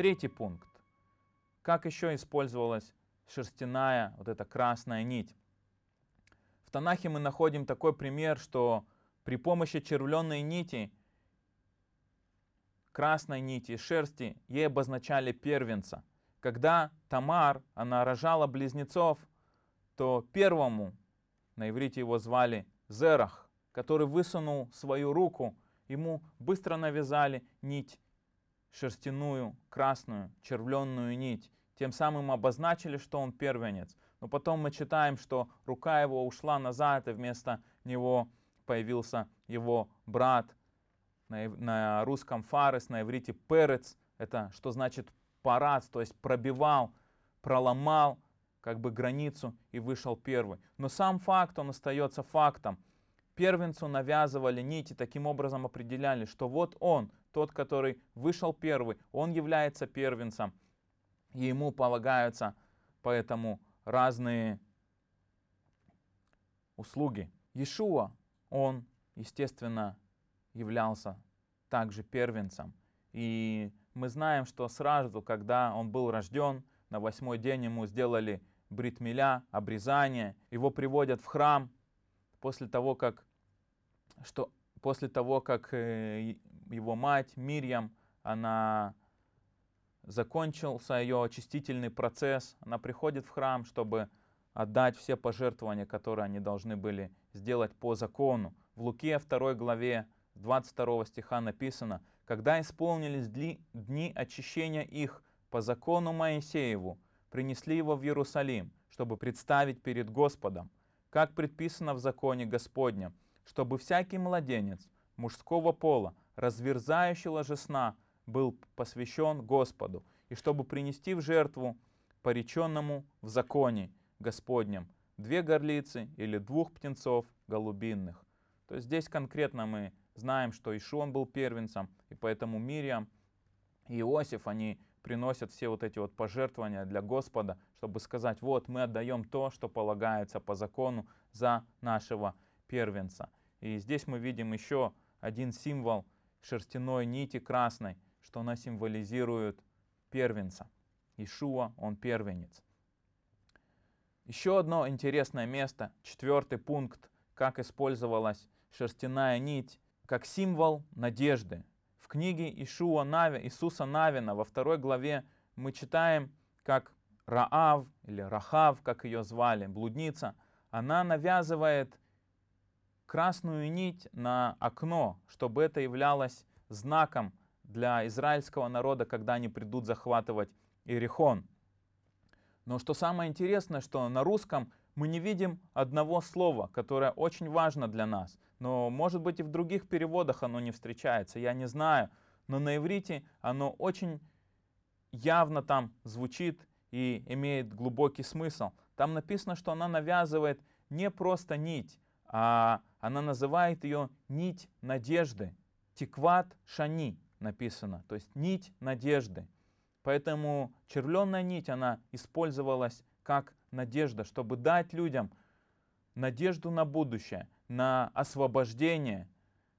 Третий пункт. Как еще использовалась шерстяная, вот эта красная нить? В Танахе мы находим такой пример, что при помощи червленной нити, красной нити, шерсти, ей обозначали первенца. Когда Тамар, она рожала близнецов, то первому, на иврите его звали Зерах, который высунул свою руку, ему быстро навязали нить шерстяную, красную, червленную нить. Тем самым обозначили, что он первенец. Но потом мы читаем, что рука его ушла назад, и вместо него появился его брат. На, русском фарес, на иврите перец. Это что значит парад, то есть пробивал, проломал как бы границу и вышел первый. Но сам факт, он остается фактом. Первенцу навязывали нити, таким образом определяли, что вот он, тот, который вышел первый, он является первенцем, и ему полагаются поэтому разные услуги. Иешуа, он, естественно, являлся также первенцем. И мы знаем, что сразу, когда он был рожден, на восьмой день ему сделали бритмеля, обрезание. Его приводят в храм после того, как, что, после того, как э, его мать Мирьям, она закончился ее очистительный процесс, она приходит в храм, чтобы отдать все пожертвования, которые они должны были сделать по закону. В Луке 2 главе 22 стиха написано, «Когда исполнились дни очищения их по закону Моисееву, принесли его в Иерусалим, чтобы представить перед Господом, как предписано в законе Господнем, чтобы всякий младенец мужского пола, разверзающий ложесна, был посвящен Господу, и чтобы принести в жертву пореченному в законе Господнем две горлицы или двух птенцов голубинных. То есть здесь конкретно мы знаем, что Ишон был первенцем, и поэтому Мириам и Иосиф, они приносят все вот эти вот пожертвования для Господа, чтобы сказать, вот мы отдаем то, что полагается по закону за нашего первенца. И здесь мы видим еще один символ шерстяной нити красной, что она символизирует первенца. Ишуа, он первенец. Еще одно интересное место, четвертый пункт, как использовалась шерстяная нить, как символ надежды. В книге Ишуа Нави, Иисуса Навина во второй главе мы читаем, как Раав или Рахав, как ее звали, блудница, она навязывает красную нить на окно, чтобы это являлось знаком для израильского народа, когда они придут захватывать Иерихон. Но что самое интересное, что на русском мы не видим одного слова, которое очень важно для нас. Но, может быть, и в других переводах оно не встречается, я не знаю. Но на иврите оно очень явно там звучит и имеет глубокий смысл. Там написано, что она навязывает не просто нить, а она называет ее нить надежды. Тикват шани написано, то есть нить надежды. Поэтому червленная нить, она использовалась как надежда, чтобы дать людям надежду на будущее, на освобождение,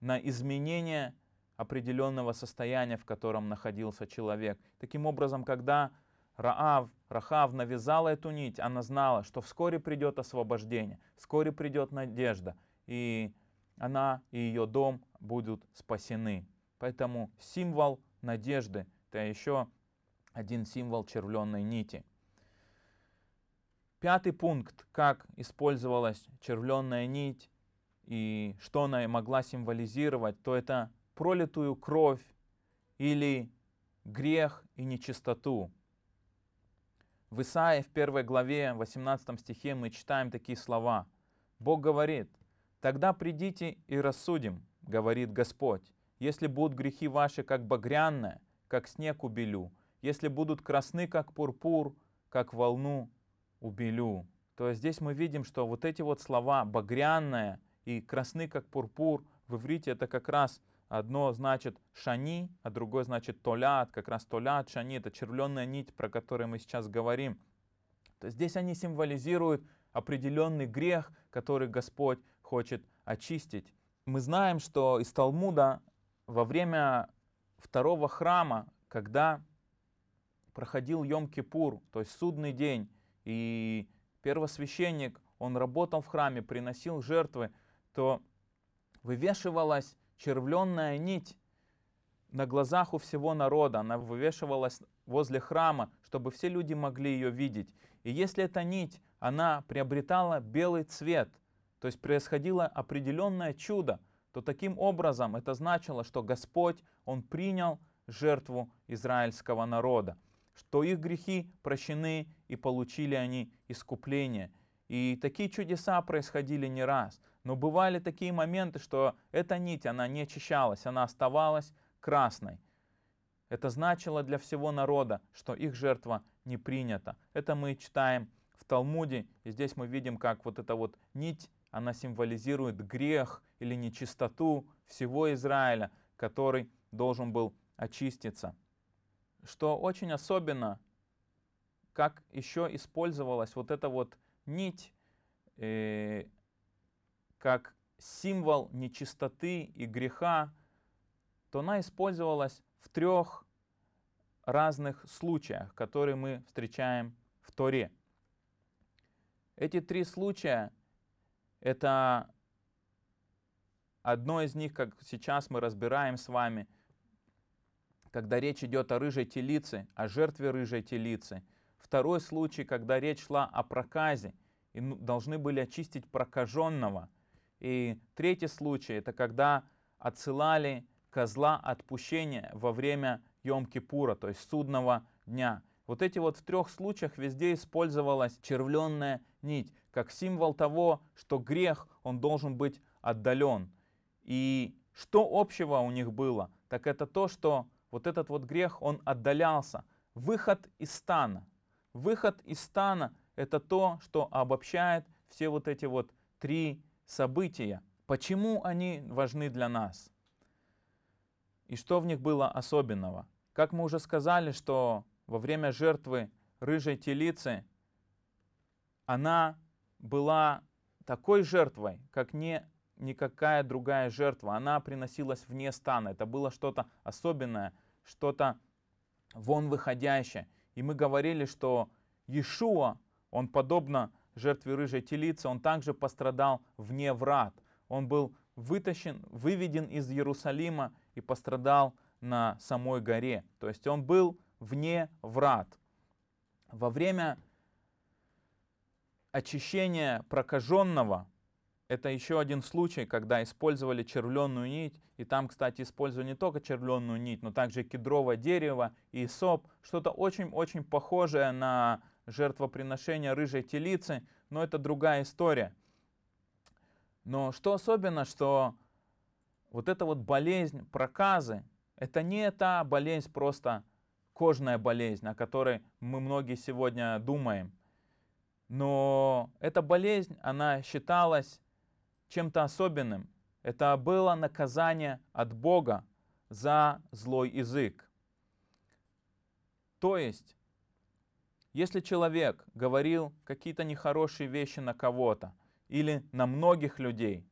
на изменение определенного состояния, в котором находился человек. Таким образом, когда Раав, Рахав навязала эту нить, она знала, что вскоре придет освобождение, вскоре придет надежда, и она и ее дом будут спасены. Поэтому символ надежды – это еще один символ червленной нити. Пятый пункт, как использовалась червленная нить и что она могла символизировать, то это пролитую кровь или грех и нечистоту. В Исаии в первой главе 18 стихе мы читаем такие слова. Бог говорит, «Тогда придите и рассудим, говорит Господь, если будут грехи ваши, как багряное, как снег убелю, если будут красны, как пурпур, как волну убелю». То есть здесь мы видим, что вот эти вот слова «багряное» и «красны, как пурпур» в иврите это как раз – Одно значит шани, а другое значит толят. А как раз толят, шани — это червленная нить, про которую мы сейчас говорим. То есть здесь они символизируют определенный грех, который Господь хочет очистить. Мы знаем, что из Талмуда во время второго храма, когда проходил Йом-Кипур, то есть судный день, и первосвященник, он работал в храме, приносил жертвы, то вывешивалась червленная нить на глазах у всего народа. Она вывешивалась возле храма, чтобы все люди могли ее видеть. И если эта нить, она приобретала белый цвет, то есть происходило определенное чудо, то таким образом это значило, что Господь, Он принял жертву израильского народа, что их грехи прощены и получили они искупление. И такие чудеса происходили не раз. Но бывали такие моменты, что эта нить, она не очищалась, она оставалась красной. Это значило для всего народа, что их жертва не принята. Это мы читаем в Талмуде, и здесь мы видим, как вот эта вот нить, она символизирует грех или нечистоту всего Израиля, который должен был очиститься. Что очень особенно, как еще использовалась вот эта вот нить, э, как символ нечистоты и греха, то она использовалась в трех разных случаях, которые мы встречаем в Торе. Эти три случая — это одно из них, как сейчас мы разбираем с вами, когда речь идет о рыжей телице, о жертве рыжей телицы. Второй случай, когда речь шла о проказе, и ну, должны были очистить прокаженного. И третий случай — это когда отсылали козла отпущения во время Йом-Кипура, то есть судного дня. Вот эти вот в трех случаях везде использовалась червленная нить, как символ того, что грех, он должен быть отдален. И что общего у них было? Так это то, что вот этот вот грех, он отдалялся. Выход из стана. Выход из стана — это то, что обобщает все вот эти вот три события, почему они важны для нас и что в них было особенного. Как мы уже сказали, что во время жертвы рыжей телицы она была такой жертвой, как не никакая другая жертва. Она приносилась вне стана. Это было что-то особенное, что-то вон выходящее. И мы говорили, что Иешуа, он подобно жертве рыжей телицы, он также пострадал вне врат. Он был вытащен, выведен из Иерусалима и пострадал на самой горе. То есть он был вне врат. Во время очищения прокаженного, это еще один случай, когда использовали червленную нить, и там, кстати, использовали не только червленную нить, но также кедровое дерево и соп, что-то очень-очень похожее на жертвоприношения рыжей телицы, но это другая история. Но что особенно, что вот эта вот болезнь проказы, это не та болезнь просто кожная болезнь, о которой мы многие сегодня думаем. Но эта болезнь, она считалась чем-то особенным. Это было наказание от Бога за злой язык. То есть если человек говорил какие-то нехорошие вещи на кого-то или на многих людей,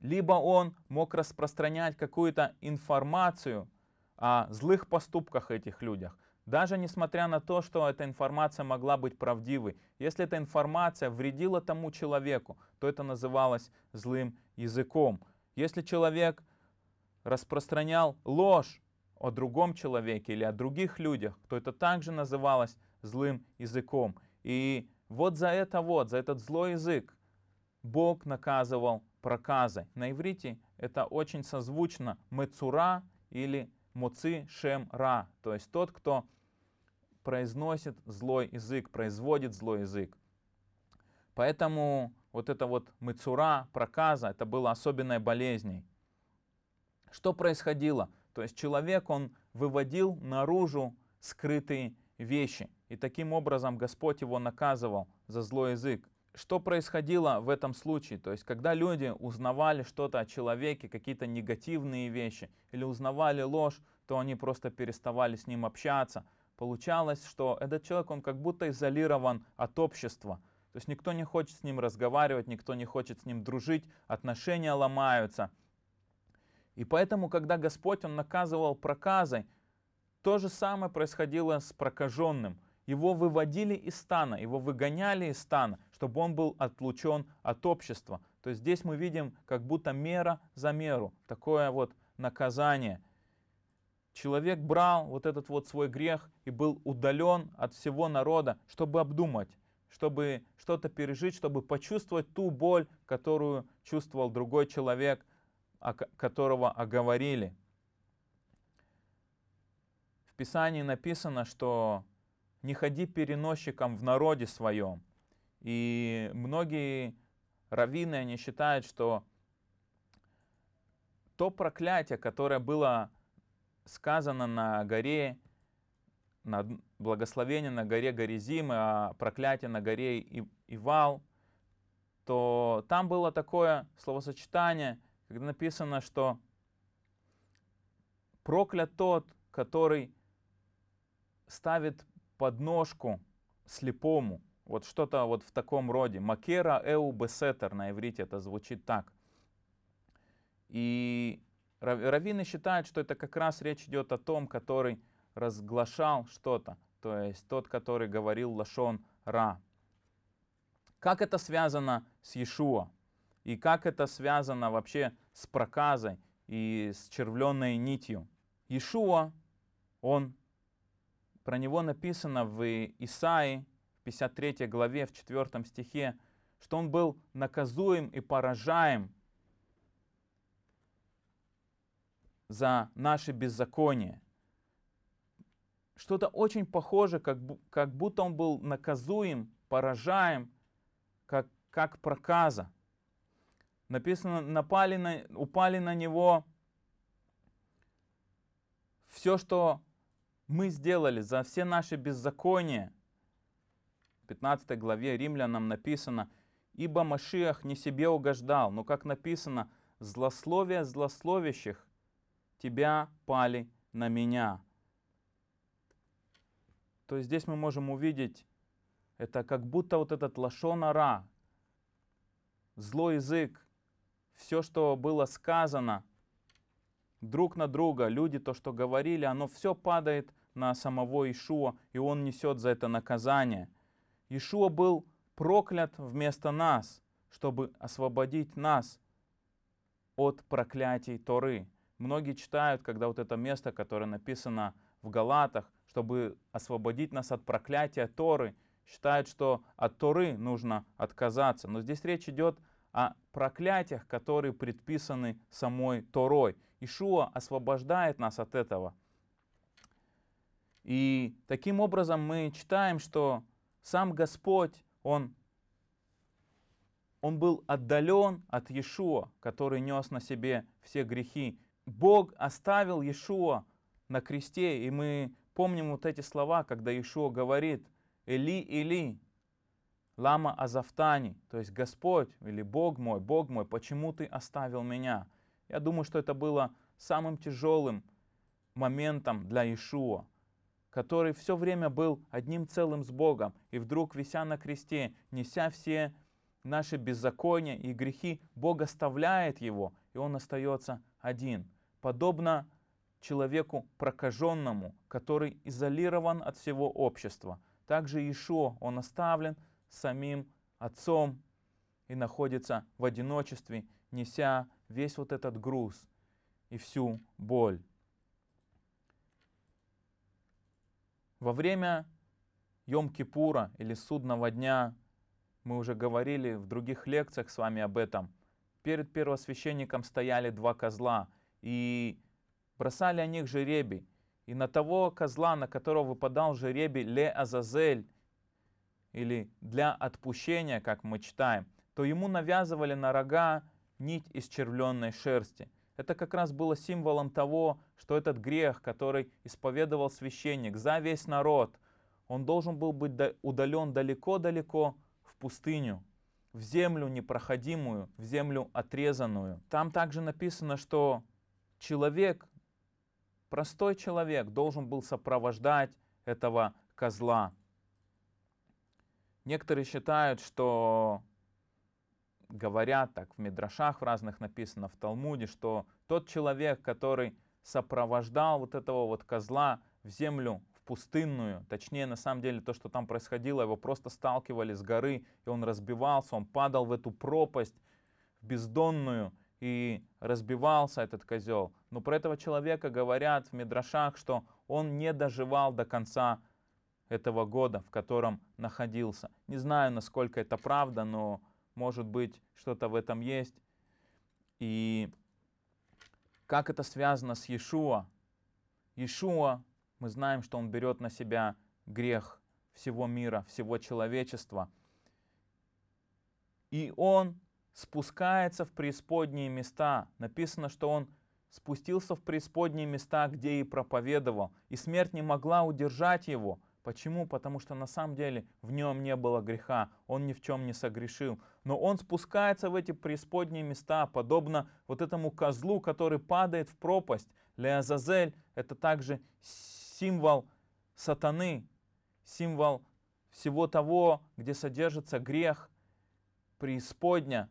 либо он мог распространять какую-то информацию о злых поступках этих людях, даже несмотря на то, что эта информация могла быть правдивой. Если эта информация вредила тому человеку, то это называлось злым языком. Если человек распространял ложь о другом человеке или о других людях, то это также называлось злым языком. И вот за это вот, за этот злой язык Бог наказывал проказы. На иврите это очень созвучно мецура или муци шем ра, то есть тот, кто произносит злой язык, производит злой язык. Поэтому вот это вот мецура, проказа, это было особенной болезнью. Что происходило? То есть человек, он выводил наружу скрытые вещи. И таким образом Господь его наказывал за злой язык. Что происходило в этом случае? То есть, когда люди узнавали что-то о человеке, какие-то негативные вещи, или узнавали ложь, то они просто переставали с ним общаться. Получалось, что этот человек, он как будто изолирован от общества. То есть никто не хочет с ним разговаривать, никто не хочет с ним дружить, отношения ломаются. И поэтому, когда Господь, Он наказывал проказой, то же самое происходило с прокаженным. Его выводили из стана, его выгоняли из стана, чтобы он был отлучен от общества. То есть здесь мы видим как будто мера за меру, такое вот наказание. Человек брал вот этот вот свой грех и был удален от всего народа, чтобы обдумать, чтобы что-то пережить, чтобы почувствовать ту боль, которую чувствовал другой человек, которого оговорили. Писании написано, что не ходи переносчиком в народе своем. И многие раввины, они считают, что то проклятие, которое было сказано на горе, на благословение на горе Горизим, а проклятие на горе Ивал, то там было такое словосочетание, когда написано, что проклят тот, который ставит подножку слепому. Вот что-то вот в таком роде. Макера эу бесетер на иврите это звучит так. И раввины считают, что это как раз речь идет о том, который разглашал что-то, то есть тот, который говорил лашон ра. Как это связано с Иешуа? И как это связано вообще с проказой и с червленной нитью? Иешуа, он про него написано в Исаии, в 53 главе, в 4 стихе, что он был наказуем и поражаем за наши беззакония. Что-то очень похоже, как, как будто он был наказуем, поражаем, как, как проказа. Написано, напали на, упали на него все, что мы сделали за все наши беззакония. В 15 главе Римлянам написано, «Ибо Машиах не себе угождал, но, как написано, злословия злословящих тебя пали на меня». То есть здесь мы можем увидеть, это как будто вот этот лошонара, злой язык, все, что было сказано друг на друга, люди, то, что говорили, оно все падает на самого Ишуа, и он несет за это наказание. Ишуа был проклят вместо нас, чтобы освободить нас от проклятий Торы. Многие читают, когда вот это место, которое написано в Галатах, чтобы освободить нас от проклятия Торы, считают, что от Торы нужно отказаться. Но здесь речь идет о проклятиях, которые предписаны самой Торой. Ишуа освобождает нас от этого. И таким образом мы читаем, что сам Господь, Он, он был отдален от Иешуа, который нес на себе все грехи. Бог оставил Иешуа на кресте, и мы помним вот эти слова, когда Иешуа говорит «Эли, Эли, лама азафтани», то есть «Господь» или «Бог мой, Бог мой, почему ты оставил меня?» Я думаю, что это было самым тяжелым моментом для Иешуа который все время был одним целым с Богом, и вдруг, вися на кресте, неся все наши беззакония и грехи, Бог оставляет его, и он остается один. Подобно человеку прокаженному, который изолирован от всего общества. Также Ишо, он оставлен самим Отцом и находится в одиночестве, неся весь вот этот груз и всю боль. Во время Йом-Кипура или Судного дня, мы уже говорили в других лекциях с вами об этом, перед первосвященником стояли два козла, и бросали о них жеребий. И на того козла, на которого выпадал жеребий Ле Азазель, или для отпущения, как мы читаем, то ему навязывали на рога нить из червленной шерсти это как раз было символом того, что этот грех, который исповедовал священник за весь народ, он должен был быть удален далеко-далеко в пустыню, в землю непроходимую, в землю отрезанную. Там также написано, что человек, простой человек, должен был сопровождать этого козла. Некоторые считают, что говорят, так в медрашах в разных написано, в Талмуде, что тот человек, который сопровождал вот этого вот козла в землю, в пустынную, точнее, на самом деле, то, что там происходило, его просто сталкивали с горы, и он разбивался, он падал в эту пропасть, в бездонную, и разбивался этот козел. Но про этого человека говорят в медрашах, что он не доживал до конца этого года, в котором находился. Не знаю, насколько это правда, но может быть, что-то в этом есть. И как это связано с Иешуа? Иешуа, мы знаем, что он берет на себя грех всего мира, всего человечества. И он спускается в преисподние места. Написано, что он спустился в преисподние места, где и проповедовал. И смерть не могла удержать его — Почему? Потому что на самом деле в нем не было греха, он ни в чем не согрешил. Но он спускается в эти преисподние места, подобно вот этому козлу, который падает в пропасть. Леазазель — это также символ сатаны, символ всего того, где содержится грех, преисподня.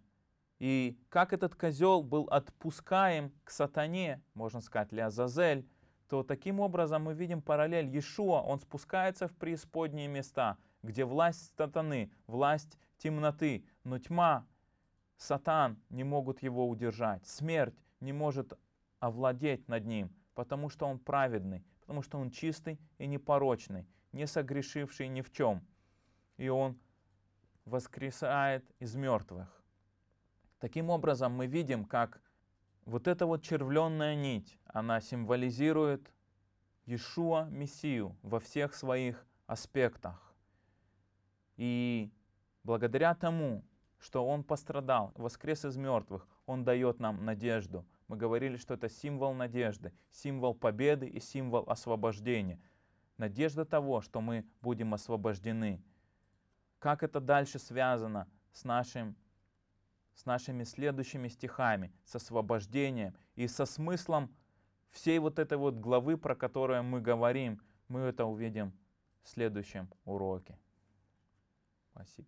И как этот козел был отпускаем к сатане, можно сказать, Леазазель, то таким образом мы видим параллель Иешуа, он спускается в преисподние места, где власть сатаны, власть темноты, но тьма, сатан не могут его удержать, смерть не может овладеть над ним, потому что он праведный, потому что он чистый и непорочный, не согрешивший ни в чем. И он воскресает из мертвых. Таким образом, мы видим, как вот эта вот червленная нить, она символизирует Иешуа Мессию во всех своих аспектах. И благодаря тому, что Он пострадал, воскрес из мертвых, Он дает нам надежду. Мы говорили, что это символ надежды, символ победы и символ освобождения. Надежда того, что мы будем освобождены. Как это дальше связано с нашим с нашими следующими стихами, с освобождением и со смыслом всей вот этой вот главы, про которую мы говорим. Мы это увидим в следующем уроке. Спасибо.